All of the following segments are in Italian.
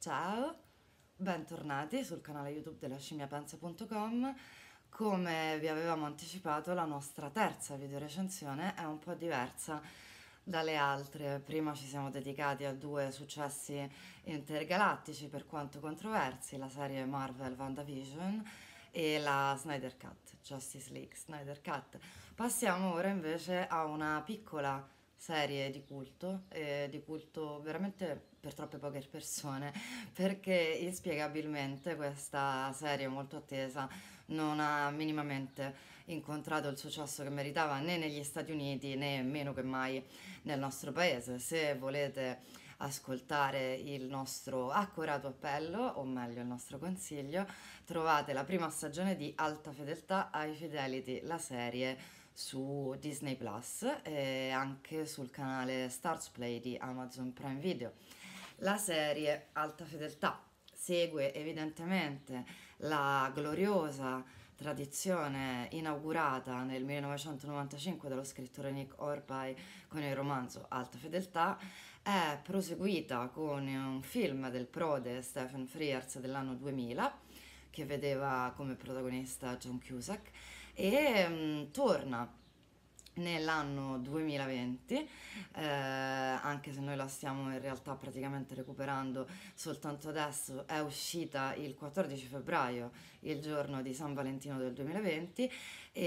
Ciao, bentornati sul canale YouTube della scimmia.com. Come vi avevamo anticipato, la nostra terza videorecensione è un po' diversa dalle altre. Prima ci siamo dedicati a due successi intergalattici per quanto controversi, la serie Marvel WandaVision e la Snyder Cut, Justice League Snyder Cut. Passiamo ora invece a una piccola serie di culto, eh, di culto veramente per troppe poche persone, perché inspiegabilmente questa serie molto attesa non ha minimamente incontrato il successo che meritava né negli Stati Uniti né meno che mai nel nostro paese. Se volete ascoltare il nostro accurato appello, o meglio il nostro consiglio, trovate la prima stagione di Alta Fedeltà ai Fidelity, la serie su Disney Plus e anche sul canale Stars Play di Amazon Prime Video. La serie Alta Fedeltà segue evidentemente la gloriosa tradizione inaugurata nel 1995 dallo scrittore Nick Orpay con il romanzo Alta Fedeltà è proseguita con un film del prode Stephen Frears dell'anno 2000 che vedeva come protagonista John Cusack e mh, mm, torna nell'anno 2020, eh, anche se noi la stiamo in realtà praticamente recuperando soltanto adesso, è uscita il 14 febbraio, il giorno di San Valentino del 2020 e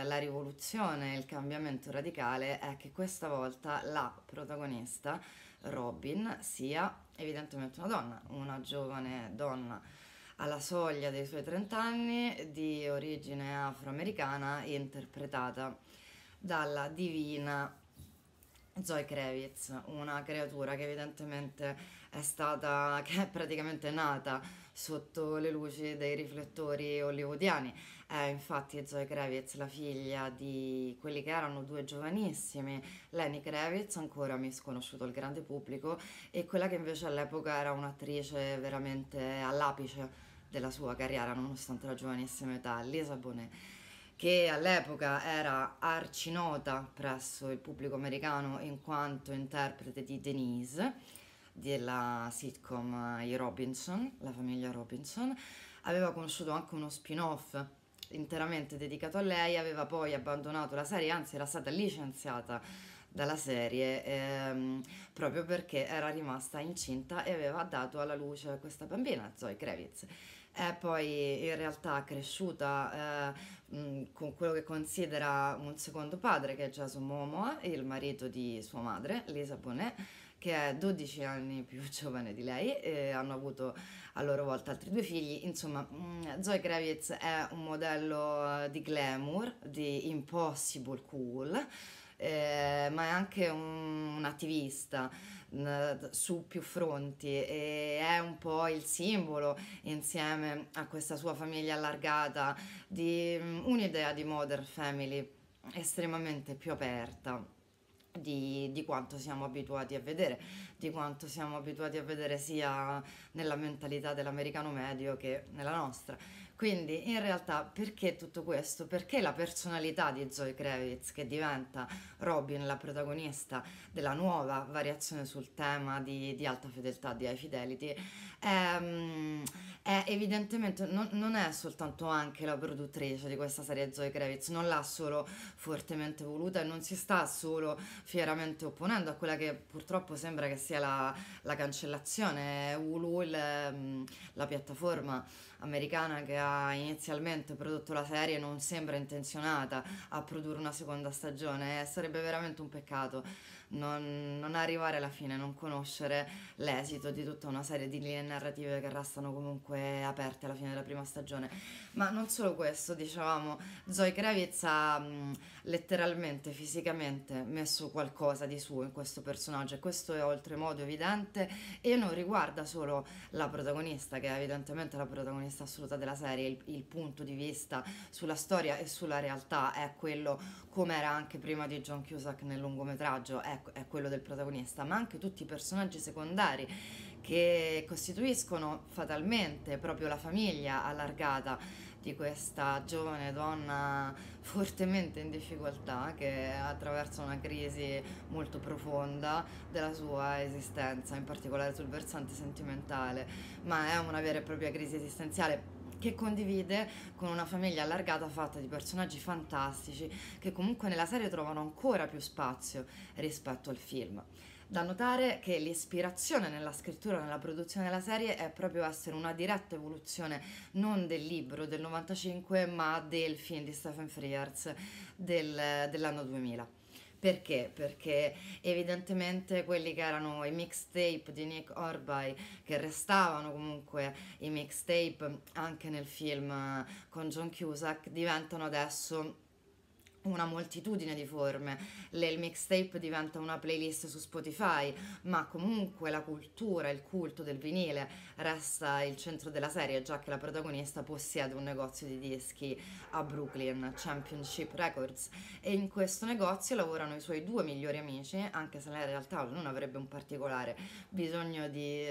eh, la rivoluzione, il cambiamento radicale è che questa volta la protagonista Robin sia evidentemente una donna, una giovane donna alla soglia dei suoi 30 anni di origine afroamericana interpretata dalla divina Zoe Kravitz, una creatura che evidentemente è stata, che è praticamente nata sotto le luci dei riflettori hollywoodiani. Eh, infatti Zoe Kravitz, la figlia di quelli che erano due giovanissimi, Lenny Kravitz, ancora misconosciuto al grande pubblico, e quella che invece all'epoca era un'attrice veramente all'apice della sua carriera, nonostante la giovanissima età, Lisa Bonet che all'epoca era arcinota presso il pubblico americano in quanto interprete di Denise, della sitcom eh, I Robinson, la famiglia Robinson, aveva conosciuto anche uno spin-off interamente dedicato a lei, aveva poi abbandonato la serie, anzi era stata licenziata dalla serie ehm, proprio perché era rimasta incinta e aveva dato alla luce questa bambina, Zoe Kravitz. È poi in realtà cresciuta eh, mm, con quello che considera un secondo padre, che è Jason Momoa, il marito di sua madre, Lisa Bonet che è 12 anni più giovane di lei e hanno avuto a loro volta altri due figli. Insomma, mm, Zoe Kravitz è un modello eh, di glamour, di impossible cool. Eh, ma è anche un, un attivista mm, su più fronti e è un po' il simbolo insieme a questa sua famiglia allargata di mm, un'idea di modern family estremamente più aperta di, di, quanto siamo abituati a vedere, di quanto siamo abituati a vedere sia nella mentalità dell'americano medio che nella nostra. Quindi in realtà perché tutto questo? Perché la personalità di Zoe Kravitz che diventa Robin, la protagonista della nuova variazione sul tema di, di alta fedeltà di High Fidelity, è, ehm, è evidentemente non, non, è soltanto anche la produttrice di questa serie Zoe Kravitz, non l'ha solo fortemente voluta e non si sta solo fieramente opponendo a quella che purtroppo sembra che sia la, la cancellazione Hulu, ehm, la piattaforma americana che ha inizialmente prodotto la serie non sembra intenzionata a produrre una seconda stagione, e eh, sarebbe veramente un peccato non, non, arrivare alla fine, non conoscere l'esito di tutta una serie di linee narrative che restano comunque aperte alla fine della prima stagione. Ma non solo questo, dicevamo, Zoe Kravitz ha mh, letteralmente, fisicamente messo qualcosa di suo in questo personaggio e questo è oltremodo evidente e non riguarda solo la protagonista, che è evidentemente la protagonista protagonista assoluta della serie, il, il punto di vista sulla storia e sulla realtà è quello come era anche prima di John Cusack nel lungometraggio, è, è quello del protagonista, ma anche tutti i personaggi secondari che costituiscono fatalmente proprio la famiglia allargata di questa giovane donna fortemente in difficoltà che attraversa una crisi molto profonda della sua esistenza, in particolare sul versante sentimentale, ma è una vera e propria crisi esistenziale che condivide con una famiglia allargata fatta di personaggi fantastici che comunque nella serie trovano ancora più spazio rispetto al film. Da notare che l'ispirazione nella scrittura, nella produzione della serie è proprio essere una diretta evoluzione non del libro del 95 ma del film di Stephen Frears del, dell'anno 2000. Perché? Perché evidentemente quelli che erano i mixtape di Nick Orby, che restavano comunque i mixtape anche nel film eh, con John Cusack, diventano adesso una moltitudine di forme, il mixtape diventa una playlist su Spotify, ma comunque la cultura, il culto del vinile resta il centro della serie, già che la protagonista possiede un negozio di dischi a Brooklyn, Championship Records, e in questo negozio lavorano i suoi due migliori amici, anche se lei in realtà non avrebbe un particolare bisogno di,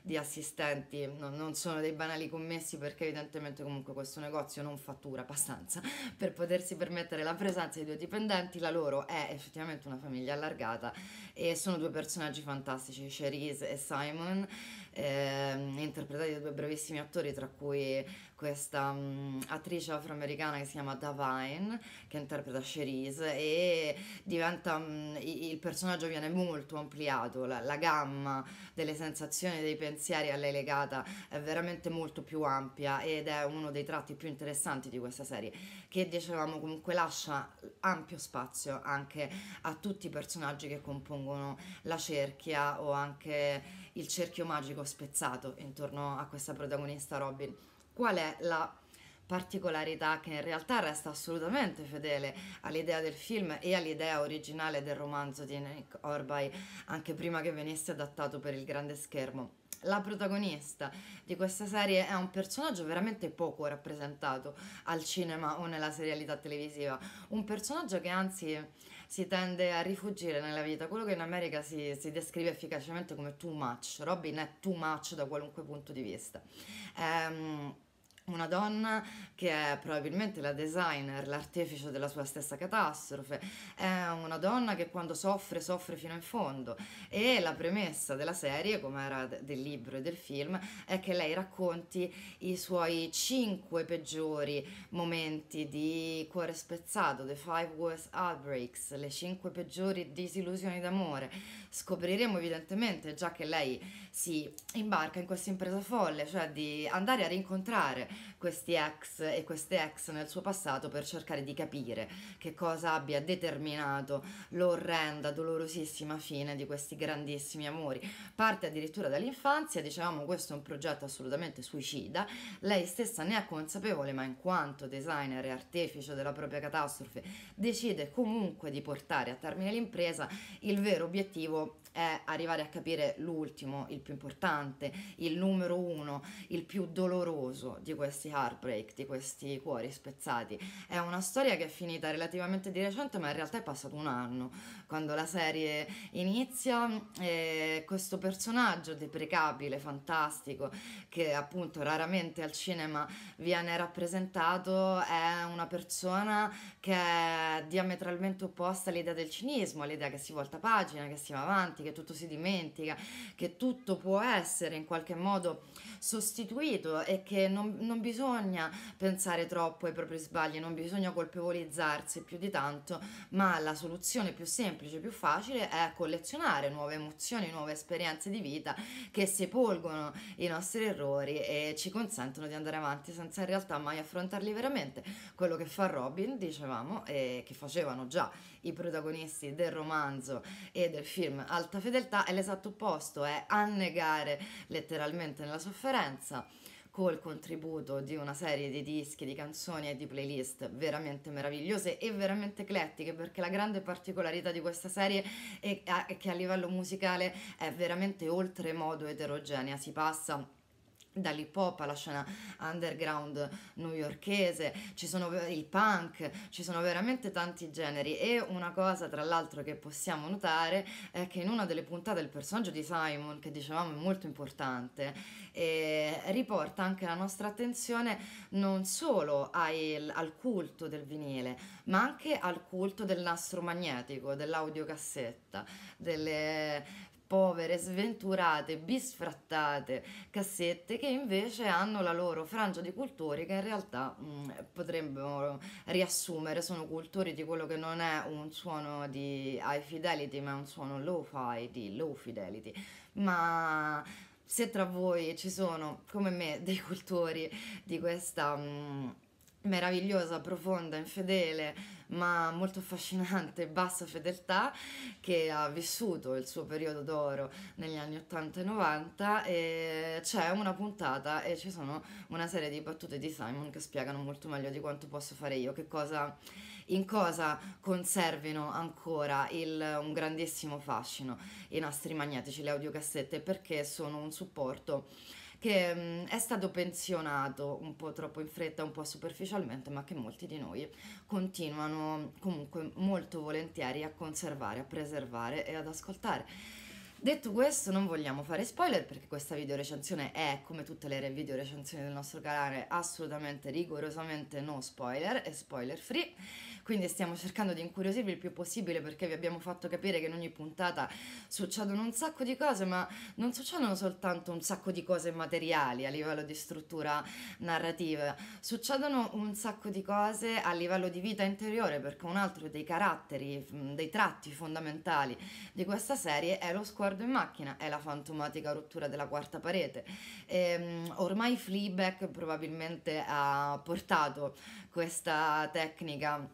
di assistenti, no, non sono dei banali commessi perché evidentemente comunque questo negozio non fattura abbastanza per potersi permettere la presenza Sanzi e due dipendenti, la loro è effettivamente una famiglia allargata e sono due personaggi fantastici, Cherise e Simon, eh, interpretati da due bravissimi attori tra cui questa um, attrice afroamericana che si chiama Davine, che interpreta Cherise, e diventa, um, il personaggio viene molto ampliato, la, la, gamma delle sensazioni, e dei pensieri a lei legata è veramente molto più ampia ed è uno dei tratti più interessanti di questa serie, che dicevamo comunque lascia ampio spazio anche a tutti i personaggi che compongono la cerchia o anche il cerchio magico spezzato intorno a questa protagonista Robin. Qual è la particolarità che in realtà resta assolutamente fedele all'idea del film e all'idea originale del romanzo di Nick Orby anche prima che venisse adattato per il grande schermo. La protagonista di questa serie è un personaggio veramente poco rappresentato al cinema o nella serialità televisiva, un personaggio che anzi si tende a rifugire nella vita, quello che in America si, si, descrive efficacemente come too much, Robin è too much da qualunque punto di vista. Ehm, una donna che è probabilmente la designer, l'artefice della sua stessa catastrofe, è una donna che quando soffre soffre fino in fondo e la premessa della serie, come era del libro e del film, è che lei racconti i suoi cinque peggiori momenti di cuore spezzato, the five worst heartbreaks, le cinque peggiori disillusioni d'amore, scopriremo evidentemente già che lei si imbarca in questa impresa folle, cioè di andare a rincontrare questi ex e queste ex nel suo passato per cercare di capire che cosa abbia determinato l'orrenda, dolorosissima fine di questi grandissimi amori. Parte addirittura dall'infanzia, dicevamo questo è un progetto assolutamente suicida, lei stessa ne è consapevole ma in quanto designer e artefice della propria catastrofe decide comunque di portare a termine l'impresa, il vero obiettivo è arrivare a capire l'ultimo, il più importante, il numero uno, il più doloroso di questi heartbreak, di questi cuori spezzati. È una storia che è finita relativamente di recente, ma in realtà è passato un anno quando la serie inizia. E eh, questo personaggio deprecabile, fantastico, che appunto raramente al cinema viene rappresentato, è una persona che è diametralmente opposta all'idea del cinismo, all'idea che si volta pagina, che si va avanti, che tutto si dimentica, che tutto può essere in qualche modo sostituito e che non, non bisogna pensare troppo ai propri sbagli, non bisogna colpevolizzarsi più di tanto, ma la soluzione più semplice, più facile è collezionare nuove emozioni, nuove esperienze di vita che sepolgono i nostri errori e ci consentono di andare avanti senza in realtà mai affrontarli veramente. Quello che fa Robin, dicevamo, e che facevano già i protagonisti del romanzo e del film Alta Fedeltà, è l'esatto opposto, è annegare letteralmente nella sofferenza differenza col contributo di una serie di dischi, di canzoni e di playlist veramente meravigliose e veramente eclettiche perché la grande particolarità di questa serie è che a livello musicale è veramente oltremodo eterogenea, si passa dall'hip hop alla scena underground newyorkese, ci sono i punk, ci sono veramente tanti generi e una cosa tra l'altro che possiamo notare è che in una delle puntate il personaggio di Simon, che dicevamo è molto importante, eh, riporta anche la nostra attenzione non solo al, al culto del vinile, ma anche al culto del nastro magnetico, dell'audiocassetta, delle povere, sventurate, bisfrattate cassette che invece hanno la loro frangia di cultori che in realtà mh, mm, potremmo riassumere, sono cultori di quello che non è un suono di high fidelity ma è un suono low fi, di low fidelity, ma se tra voi ci sono come me dei cultori di questa... Mh, mm, meravigliosa, profonda, infedele, ma molto affascinante, bassa fedeltà, che ha vissuto il suo periodo d'oro negli anni 80 e 90 e c'è una puntata e ci sono una serie di battute di Simon che spiegano molto meglio di quanto posso fare io, che cosa, in cosa conservino ancora il, un grandissimo fascino i nastri magnetici, le audiocassette, perché sono un supporto che mh, è stato pensionato un po' troppo in fretta, un po' superficialmente, ma che molti di noi continuano comunque molto volentieri a conservare, a preservare e ad ascoltare. Detto questo, non vogliamo fare spoiler perché questa videorecensione è, come tutte le video recensioni del nostro canale, assolutamente rigorosamente no spoiler e spoiler free quindi stiamo cercando di incuriosirvi il più possibile perché vi abbiamo fatto capire che in ogni puntata succedono un sacco di cose, ma non succedono soltanto un sacco di cose materiali a livello di struttura narrativa, succedono un sacco di cose a livello di vita interiore perché un altro dei caratteri, dei tratti fondamentali di questa serie è lo sguardo in macchina, è la fantomatica rottura della quarta parete. E, ehm, ormai Fleabag probabilmente ha portato questa tecnica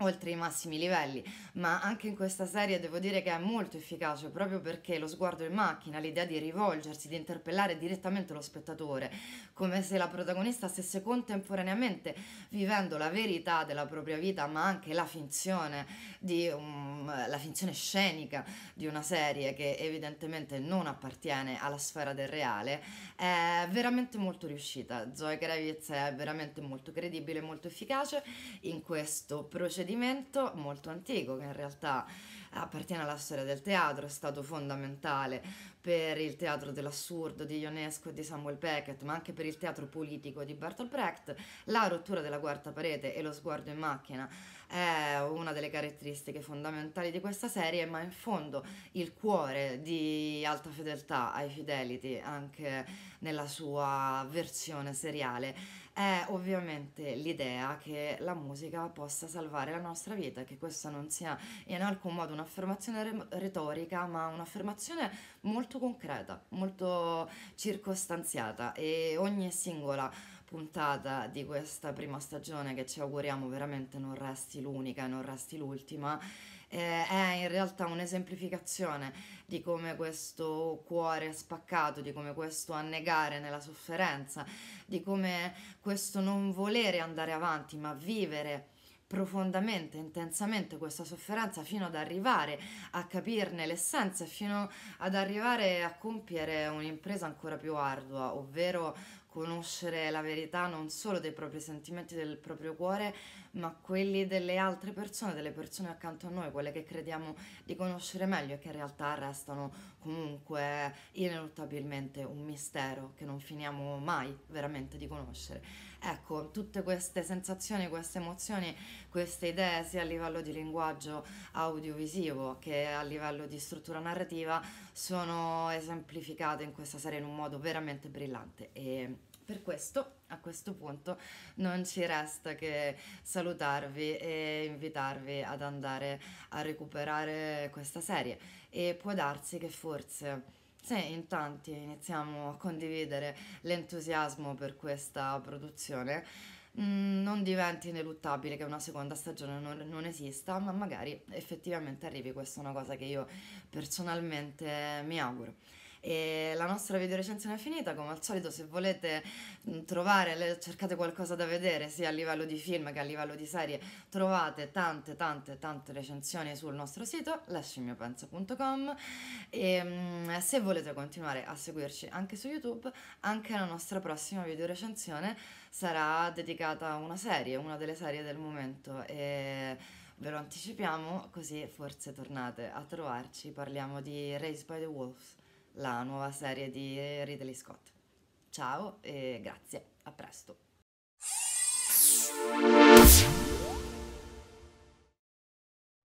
oltre i massimi livelli, ma anche in questa serie devo dire che è molto efficace proprio perché lo sguardo in macchina, l'idea di rivolgersi, di interpellare direttamente lo spettatore, come se la protagonista stesse contemporaneamente vivendo la verità della propria vita, ma anche la finzione, di, um, la finzione scenica di una serie che evidentemente non appartiene alla sfera del reale, è veramente molto riuscita. Zoe Kravitz è veramente molto credibile, molto efficace in questo procedimento procedimento molto antico che in realtà appartiene alla storia del teatro, è stato fondamentale per il teatro dell'assurdo di Ionesco e di Samuel Beckett, ma anche per il teatro politico di Bertolt Brecht. La rottura della quarta parete e lo sguardo in macchina è una delle caratteristiche fondamentali di questa serie, ma in fondo il cuore di Alta Fedeltà ai Fidelity, anche nella sua versione seriale è ovviamente l'idea che la musica possa salvare la nostra vita, che questa non sia in alcun modo un'affermazione re- retorica, ma un'affermazione molto concreta, molto circostanziata e ogni singola puntata di questa prima stagione che ci auguriamo veramente non resti l'unica e non resti l'ultima eh, è in realtà un'esemplificazione di come questo cuore spaccato, di come questo annegare nella sofferenza, di come questo non volere andare avanti ma vivere profondamente, intensamente questa sofferenza fino ad arrivare a capirne l'essenza e fino ad arrivare a compiere un'impresa ancora più ardua, ovvero conoscere la verità non solo dei propri sentimenti del proprio cuore, ma quelli delle altre persone, delle persone accanto a noi, quelle che crediamo di conoscere meglio e che in realtà restano comunque ineluttabilmente un mistero che non finiamo mai veramente di conoscere. Ecco, tutte queste sensazioni, queste emozioni, queste idee sia a livello di linguaggio audiovisivo che a livello di struttura narrativa sono esemplificate in questa serie in un modo veramente brillante e per questo, a questo punto, non ci resta che salutarvi e invitarvi ad andare a recuperare questa serie e può darsi che forse se in tanti iniziamo a condividere l'entusiasmo per questa produzione, mm, non diventi ineluttabile che una seconda stagione non, non, esista, ma magari effettivamente arrivi, questa è una cosa che io personalmente mi auguro. E la nostra videorecensione è finita, come al solito se volete mm, trovare, cercate qualcosa da vedere sia a livello di film che a livello di serie, trovate tante tante tante recensioni sul nostro sito lascimmiopenso.com e mm, se volete continuare a seguirci anche su YouTube, anche la nostra prossima videorecensione sarà dedicata a una serie, una delle serie del momento e ve lo anticipiamo così forse tornate a trovarci, parliamo di Raised by the Wolves la nuova serie di Ridley Scott. Ciao e grazie, a presto.